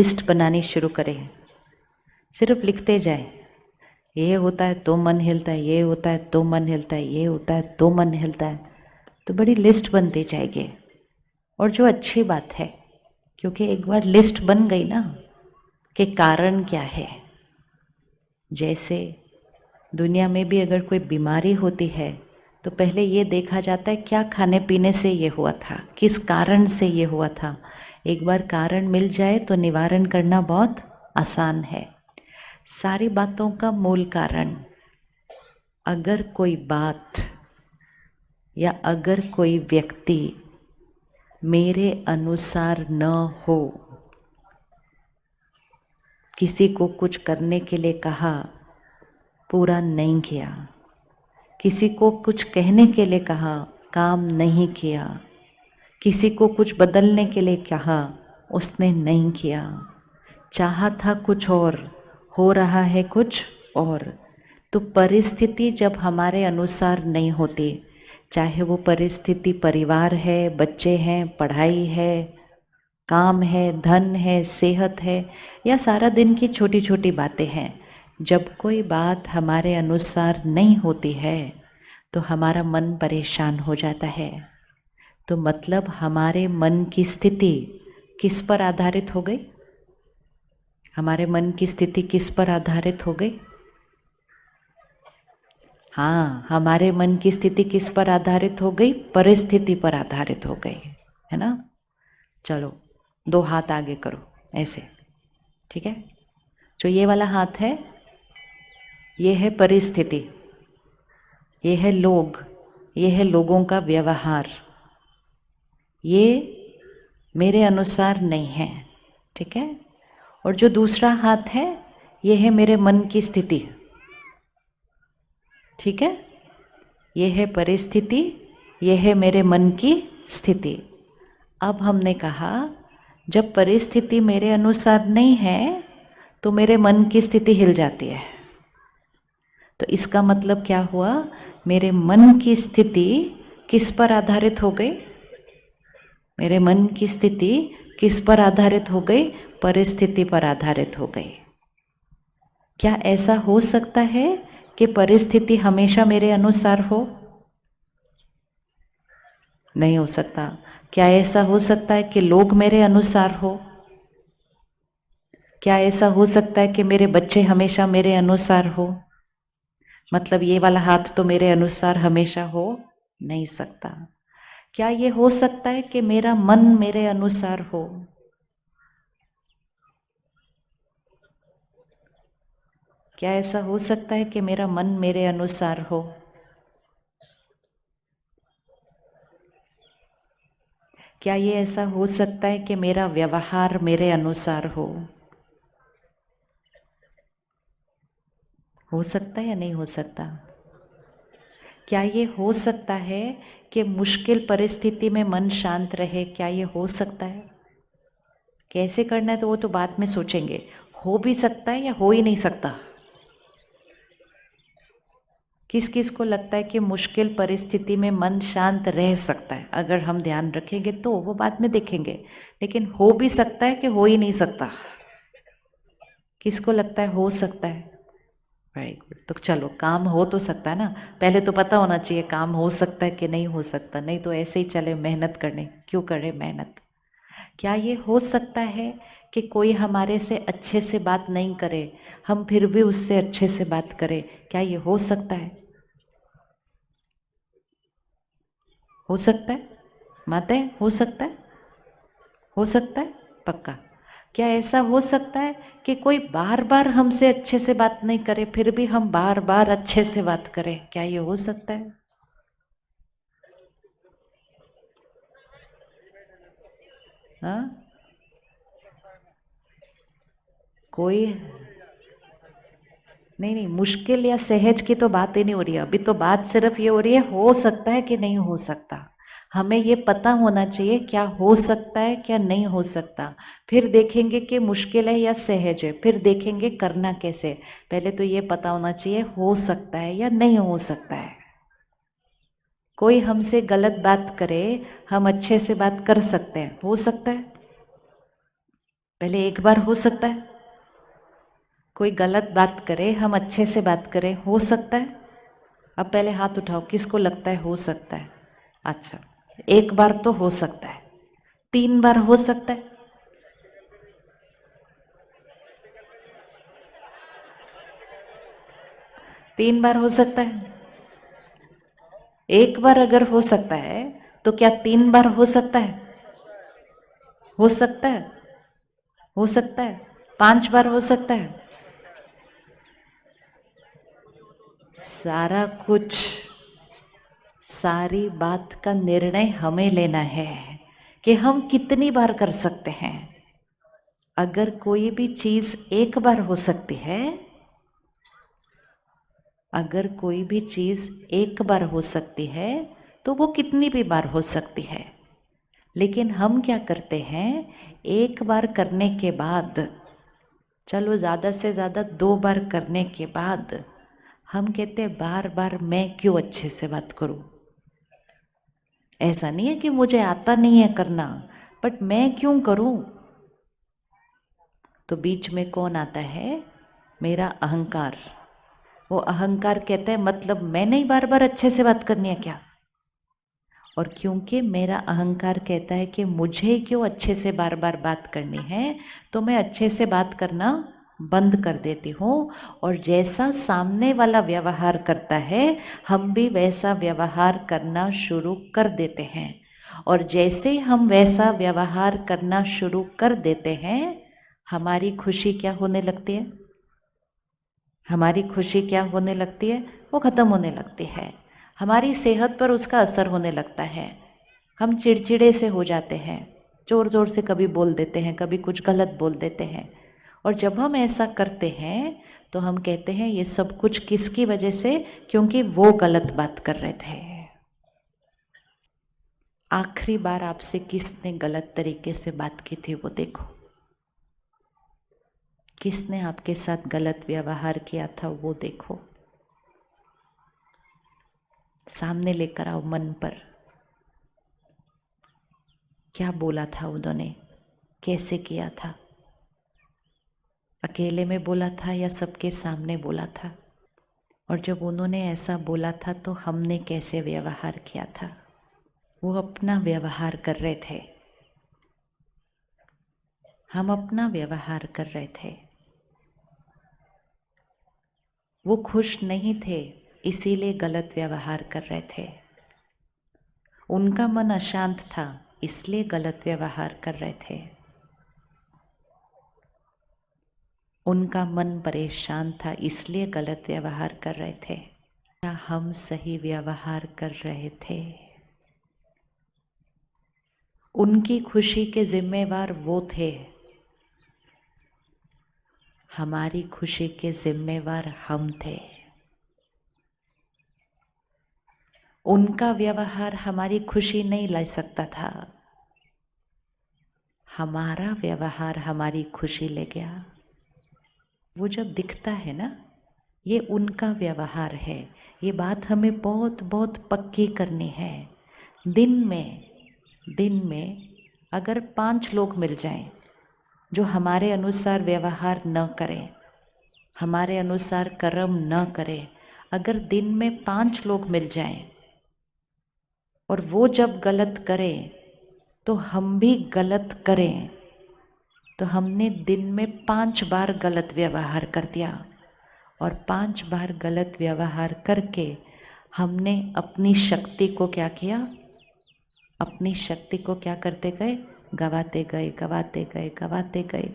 List बनानी शुरू करें सिर्फ लिखते जाए ये होता है तो मन हिलता है ये होता है तो मन हिलता है ये होता है तो मन हिलता है तो बड़ी लिस्ट बनती जाएगी और जो अच्छी बात है क्योंकि एक बार लिस्ट बन गई ना कि कारण क्या है जैसे दुनिया में भी अगर कोई बीमारी होती है तो पहले ये देखा जाता है क्या खाने पीने से ये हुआ था किस कारण से ये हुआ था एक बार कारण मिल जाए तो निवारण करना बहुत आसान है सारी बातों का मूल कारण अगर कोई बात या अगर कोई व्यक्ति मेरे अनुसार न हो किसी को कुछ करने के लिए कहा पूरा नहीं किया किसी को कुछ कहने के लिए कहा काम नहीं किया किसी को कुछ बदलने के लिए कहा उसने नहीं किया चाहा था कुछ और हो रहा है कुछ और तो परिस्थिति जब हमारे अनुसार नहीं होती चाहे वो परिस्थिति परिवार है बच्चे हैं पढ़ाई है काम है धन है सेहत है या सारा दिन की छोटी छोटी बातें हैं जब कोई बात हमारे अनुसार नहीं होती है तो हमारा मन परेशान हो जाता है तो मतलब हमारे मन की स्थिति किस पर आधारित हो गई हमारे मन की स्थिति किस पर आधारित हो गई हाँ हमारे मन की स्थिति किस पर आधारित हो गई परिस्थिति पर आधारित हो गई है ना चलो दो हाथ आगे करो ऐसे ठीक है जो ये वाला हाथ है ये है परिस्थिति ये है लोग ये है लोगों का व्यवहार ये मेरे अनुसार नहीं है ठीक है और जो दूसरा हाथ है ये है मेरे मन की स्थिति ठीक है ये है परिस्थिति ये है मेरे मन की स्थिति अब हमने कहा जब परिस्थिति मेरे अनुसार नहीं है तो मेरे मन की स्थिति हिल जाती है तो इसका मतलब क्या हुआ मेरे मन की स्थिति किस पर आधारित हो गई मेरे मन की स्थिति किस पर आधारित हो गई परिस्थिति पर आधारित हो गई क्या ऐसा हो सकता है कि परिस्थिति हमेशा मेरे अनुसार हो नहीं हो सकता क्या ऐसा हो सकता है कि लोग मेरे अनुसार हो क्या ऐसा हो सकता है कि मेरे बच्चे हमेशा मेरे अनुसार हो मतलब ये वाला हाथ तो मेरे अनुसार हमेशा हो नहीं सकता क्या ये हो सकता है कि मेरा मन मेरे अनुसार हो क्या ऐसा हो सकता है कि मेरा मन मेरे अनुसार हो क्या ये ऐसा हो सकता है कि मेरा व्यवहार मेरे अनुसार हो हो सकता है या नहीं हो सकता क्या ये हो सकता है कि मुश्किल परिस्थिति में मन शांत रहे क्या ये हो सकता है कैसे करना है तो वो तो बाद में सोचेंगे हो भी सकता है या हो ही नहीं सकता किस किस को लगता है कि मुश्किल परिस्थिति में मन शांत रह सकता है अगर हम ध्यान रखेंगे तो वो बाद में देखेंगे लेकिन हो भी सकता है कि हो ही नहीं सकता किसको लगता है हो सकता है वेरी गुड तो चलो काम हो तो सकता है ना पहले तो पता होना चाहिए काम हो सकता है कि नहीं हो सकता नहीं तो ऐसे ही चले मेहनत करने क्यों करें मेहनत क्या ये हो सकता है कि कोई हमारे से अच्छे से बात नहीं करे हम फिर भी उससे अच्छे से बात करें क्या ये हो सकता है हो सकता है माते हो सकता है हो सकता है पक्का क्या ऐसा हो सकता है कि कोई बार बार हमसे अच्छे से बात नहीं करे फिर भी हम बार बार अच्छे से बात करें क्या ये हो सकता है हा? कोई नहीं नहीं मुश्किल या सहज की तो बात ही नहीं हो रही है अभी तो बात सिर्फ ये हो रही है हो सकता है कि नहीं हो सकता हमें ये पता होना चाहिए क्या हो सकता है क्या नहीं हो सकता फिर देखेंगे कि मुश्किल है या सहज है फिर देखेंगे करना कैसे पहले तो ये पता होना चाहिए हो सकता है या नहीं हो सकता है कोई हमसे गलत बात करे हम अच्छे से बात कर सकते हैं हो सकता है पहले एक बार हो सकता है कोई गलत बात करे हम अच्छे से बात करें हो सकता है अब पहले हाथ उठाओ किसको लगता है हो सकता है अच्छा एक बार तो हो सकता है तीन बार हो सकता है तीन बार हो सकता है एक बार अगर हो सकता है तो क्या तीन बार हो सकता है हो सकता है हो सकता है पांच बार हो सकता है सारा कुछ सारी बात का निर्णय हमें लेना है कि हम कितनी बार कर सकते हैं अगर कोई भी चीज़ एक बार हो सकती है अगर कोई भी चीज़ एक बार हो सकती है तो वो कितनी भी बार हो सकती है लेकिन हम क्या करते हैं एक बार करने के बाद चलो ज़्यादा से ज़्यादा दो बार करने के बाद हम कहते हैं बार बार मैं क्यों अच्छे से बात करूं ऐसा नहीं है कि मुझे आता नहीं है करना बट मैं क्यों करूं तो बीच में कौन आता है मेरा अहंकार वो अहंकार कहता है मतलब मैंने ही बार बार अच्छे से बात करनी है क्या और क्योंकि मेरा अहंकार कहता है कि मुझे क्यों अच्छे से बार बार बात करनी है तो मैं अच्छे से बात करना बंद कर देती हूँ और जैसा सामने वाला व्यवहार करता है हम भी वैसा व्यवहार करना शुरू कर देते हैं और जैसे हम वैसा व्यवहार करना शुरू कर देते हैं हमारी खुशी क्या होने लगती है हमारी खुशी क्या होने लगती है वो ख़त्म होने लगती है हमारी सेहत पर उसका असर होने लगता है हम चिड़चिड़े से हो जाते हैं ज़ोर ज़ोर से कभी बोल देते हैं कभी कुछ गलत बोल देते हैं और जब हम ऐसा करते हैं तो हम कहते हैं ये सब कुछ किसकी वजह से क्योंकि वो गलत बात कर रहे थे आखिरी बार आपसे किसने गलत तरीके से बात की थी वो देखो किसने आपके साथ गलत व्यवहार किया था वो देखो सामने लेकर आओ मन पर क्या बोला था उन्होंने कैसे किया था अकेले में बोला था या सबके सामने बोला था और जब उन्होंने ऐसा बोला था तो हमने कैसे व्यवहार किया था वो अपना व्यवहार कर रहे थे हम अपना व्यवहार कर रहे थे वो खुश नहीं थे इसीलिए गलत व्यवहार कर रहे थे उनका मन अशांत था इसलिए गलत व्यवहार कर रहे थे उनका मन परेशान था इसलिए गलत व्यवहार कर रहे थे या हम सही व्यवहार कर रहे थे उनकी खुशी के जिम्मेवार वो थे हमारी खुशी के जिम्मेवार हम थे उनका व्यवहार हमारी खुशी नहीं ला सकता था हमारा व्यवहार हमारी खुशी ले गया वो जब दिखता है ना ये उनका व्यवहार है ये बात हमें बहुत बहुत पक्की करनी है दिन में दिन में अगर पांच लोग मिल जाएं जो हमारे अनुसार व्यवहार न करें हमारे अनुसार कर्म न करें अगर दिन में पांच लोग मिल जाएं और वो जब गलत करें तो हम भी गलत करें तो हमने दिन में पांच बार गलत व्यवहार कर दिया और पांच बार गलत व्यवहार करके हमने अपनी शक्ति को क्या किया अपनी शक्ति को क्या करते गए गवाते गए गवाते गए गवाते गए